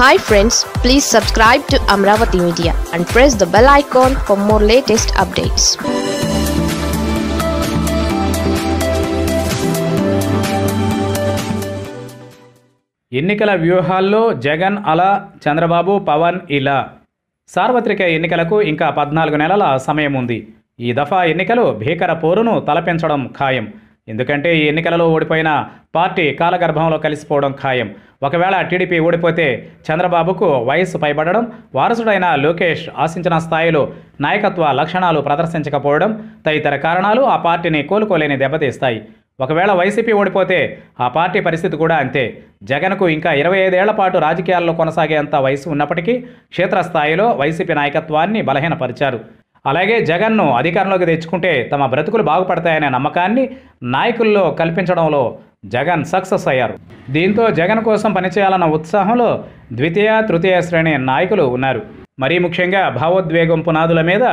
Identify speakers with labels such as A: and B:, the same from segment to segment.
A: hi friends please subscribe to Amaravati media and press the bell icon for more latest updates ఎన్నికల వ్యూహాల్లో జగన్ అలా చంద్రబాబు పవన్ ఇలా సార్వత్రిక ఎన్నికలకు ఇంకా పద్నాలుగు నెలల సమయం ఉంది ఈ దఫా ఎన్నికలు భీకర పోరును తలపించడం ఖాయం ఎందుకంటే ఈ ఎన్నికలలో ఓడిపోయిన పార్టీ కాలగర్భంలో కలిసిపోవడం ఖాయం ఒకవేళ టీడీపీ ఓడిపోతే చంద్రబాబుకు వయస్సు పైబడడం వారసుడైన లోకేష్ ఆశించిన స్థాయిలో నాయకత్వ లక్షణాలు ప్రదర్శించకపోవడం తదితర కారణాలు ఆ పార్టీని కోలుకోలేని దెబ్బతీస్తాయి ఒకవేళ వైసీపీ ఓడిపోతే ఆ పార్టీ పరిస్థితి కూడా అంతే జగన్కు ఇంకా ఇరవై ఐదేళ్ల పాటు రాజకీయాల్లో కొనసాగేంత వయసు ఉన్నప్పటికీ క్షేత్రస్థాయిలో వైసీపీ నాయకత్వాన్ని బలహీనపరిచారు అలాగే జగన్ను అధికారంలోకి తెచ్చుకుంటే తమ బ్రతుకులు బాగుపడతాయనే నమ్మకాన్ని నాయకుల్లో కల్పించడంలో జగన్ సక్సెస్ అయ్యారు దీంతో జగన్ కోసం పనిచేయాలన్న ఉత్సాహంలో ద్వితీయ తృతీయ శ్రేణి నాయకులు ఉన్నారు మరీ ముఖ్యంగా భావోద్వేగం పునాదుల మీద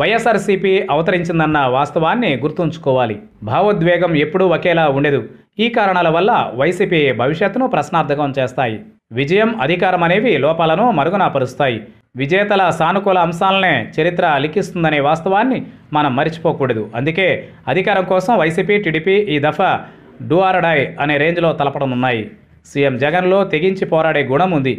A: వైఎస్ఆర్సీపీ అవతరించిందన్న వాస్తవాన్ని గుర్తుంచుకోవాలి భావోద్వేగం ఎప్పుడూ ఒకేలా ఉండదు ఈ కారణాల వల్ల వైసీపీ భవిష్యత్తును ప్రశ్నార్థకం చేస్తాయి విజయం అధికారం అనేవి లోపాలను మరుగున పరుస్తాయి విజేతల సానుకూల అంశాలనే చరిత్ర లిఖిస్తుందనే వాస్తవాన్ని మనం మరిచిపోకూడదు అందుకే అధికారం కోసం వైసీపీ టీడీపీ ఈ దఫా డూఆర్డాయ్ అనే రేంజ్లో తలపడనున్నాయి సీఎం జగన్లో తెగించి పోరాడే గుణం ఉంది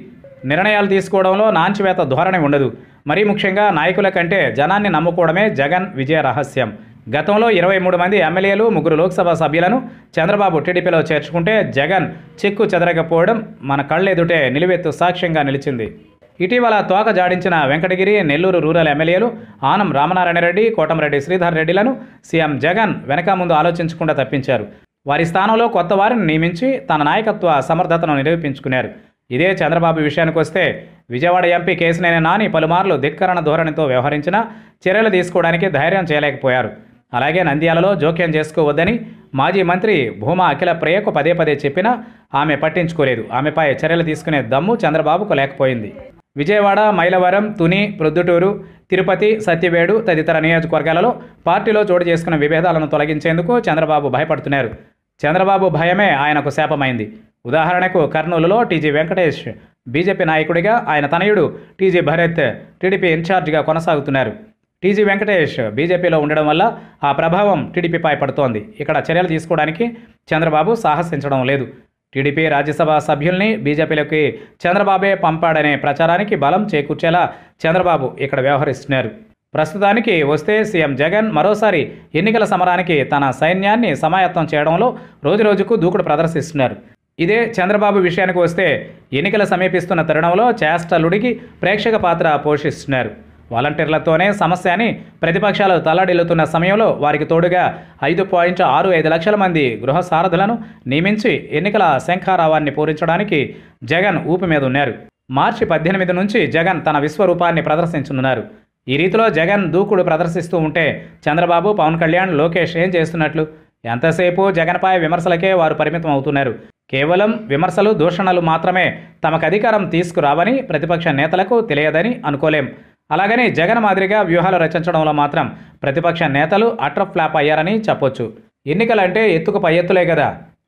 A: నిర్ణయాలు తీసుకోవడంలో నాంచివేత ధోరణి ఉండదు మరీ ముఖ్యంగా నాయకుల కంటే జనాన్ని నమ్ముకోవడమే జగన్ విజయ రహస్యం గతంలో ఇరవై మూడు మంది ఎమ్మెల్యేలు ముగ్గురు లోక్సభ సభ్యులను చంద్రబాబు టీడీపీలో చేర్చుకుంటే జగన్ చెక్కు చెదరకపోవడం మన కళ్ళెదుటే నిలువెత్తు సాక్ష్యంగా నిలిచింది ఇటీవల తోక జాడించిన వెంకటగిరి నెల్లూరు రూరల్ ఎమ్మెల్యేలు ఆనం రామనారాయణ రెడ్డి కోటంరెడ్డి శ్రీధర్ రెడ్డిలను సీఎం జగన్ వెనక ముందు ఆలోచించకుండా తప్పించారు వారి స్థానంలో కొత్త వారిని నియమించి తన నాయకత్వ సమర్థతను నిరూపించుకున్నారు ఇదే చంద్రబాబు విషయానికి వస్తే విజయవాడ ఎంపీ కేసినేని నాని పలుమార్లు ధిక్కరణ ధోరణితో వ్యవహరించినా చర్యలు తీసుకోవడానికి ధైర్యం చేయలేకపోయారు అలాగే నంద్యాలలో జోక్యం చేసుకోవద్దని మాజీ మంత్రి భూమా అఖిల ప్రియకు పదే పదే చెప్పినా ఆమె పట్టించుకోలేదు ఆమెపై చర్యలు తీసుకునే దమ్ము చంద్రబాబుకు లేకపోయింది విజయవాడ మైలవరం తుని ప్రొద్దుటూరు తిరుపతి సత్యవేడు తదితర నియోజకవర్గాలలో పార్టీలో చోటు చేసుకున్న విభేదాలను తొలగించేందుకు చంద్రబాబు భయపడుతున్నారు చంద్రబాబు భయమే ఆయనకు శాపమైంది ఉదాహరణకు కర్నూలులో టీజీ వెంకటేష్ బీజేపీ నాయకుడిగా ఆయన తనయుడు టీజీ భరత్ టీడీపీ ఇన్ఛార్జిగా కొనసాగుతున్నారు టీజీ వెంకటేష్ బీజేపీలో ఉండడం వల్ల ఆ ప్రభావం టీడీపీపై పడుతోంది ఇక్కడ చర్యలు తీసుకోవడానికి చంద్రబాబు సాహసించడం లేదు టీడీపీ రాజ్యసభ సభ్యుల్ని బీజేపీలోకి చంద్రబాబే పంపాడనే ప్రచారానికి బలం చేకూర్చేలా చంద్రబాబు ఇక్కడ వ్యవహరిస్తున్నారు ప్రస్తుతానికి వస్తే సీఎం జగన్ మరోసారి ఎన్నికల సమరానికి తన సైన్యాన్ని సమాయత్తం చేయడంలో రోజురోజుకు దూకుడు ప్రదర్శిస్తున్నారు ఇదే చంద్రబాబు విషయానికి వస్తే ఎన్నికల సమీపిస్తున్న తరుణంలో చేష్టలుడికి ప్రేక్షక పాత్ర పోషిస్తున్నారు వాలంటీర్లతోనే సమస్య అని ప్రతిపక్షాలు తల్లడిల్లుతున్న సమయంలో వారికి తోడుగా ఐదు పాయింట్ ఆరు ఐదు లక్షల మంది గృహ సారథులను నియమించి ఎన్నికల శంఖారావాన్ని పూరించడానికి జగన్ ఊపి మీద ఉన్నారు మార్చి పద్దెనిమిది నుంచి జగన్ తన విశ్వరూపాన్ని ప్రదర్శించనున్నారు ఈ రీతిలో జగన్ దూకుడు ప్రదర్శిస్తూ ఉంటే చంద్రబాబు పవన్ కళ్యాణ్ లోకేష్ ఏం చేస్తున్నట్లు ఎంతసేపు జగన్పై విమర్శలకే వారు పరిమితం అవుతున్నారు కేవలం విమర్శలు దూషణలు మాత్రమే తమకు అధికారం తీసుకురావని ప్రతిపక్ష నేతలకు తెలియదని అనుకోలేం అలాగని జగన్ మాదిరిగా వ్యూహాలు రచించడంలో మాత్రం ప్రతిపక్ష నేతలు అట్ర ఫ్లాప్ అయ్యారని చెప్పొచ్చు ఎన్నికలంటే ఎత్తుకు పై ఎత్తులే కదా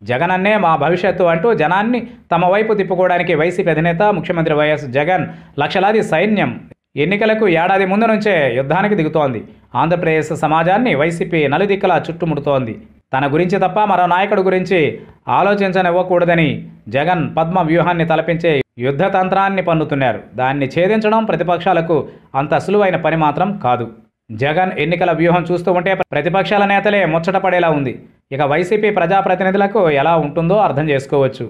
A: జగనన్నే మా భవిష్యత్తు అంటూ జనాన్ని తమ వైపు తిప్పుకోవడానికి వైసీపీ అధినేత ముఖ్యమంత్రి వైఎస్ జగన్ లక్షలాది సైన్యం ఎన్నికలకు ఏడాది ముందు నుంచే యుద్ధానికి దిగుతోంది ఆంధ్రప్రదేశ్ సమాజాన్ని వైసీపీ నలుదిక్కల చుట్టుముడుతోంది తన గురించి తప్ప మరో నాయకుడు గురించి ఆలోచించనివ్వకూడదని జగన్ పద్మ వ్యూహాన్ని తలపించే యుద్ధతంత్రాన్ని పన్నుతున్నారు దాన్ని ఛేదించడం ప్రతిపక్షాలకు అంత సులువైన పని మాత్రం కాదు జగన్ ఎన్నికల వ్యూహం చూస్తూ ఉంటే ప్రతిపక్షాల నేతలే ముచ్చటపడేలా ఉంది ఇక వైసీపీ ప్రజాప్రతినిధులకు ఎలా ఉంటుందో అర్థం చేసుకోవచ్చు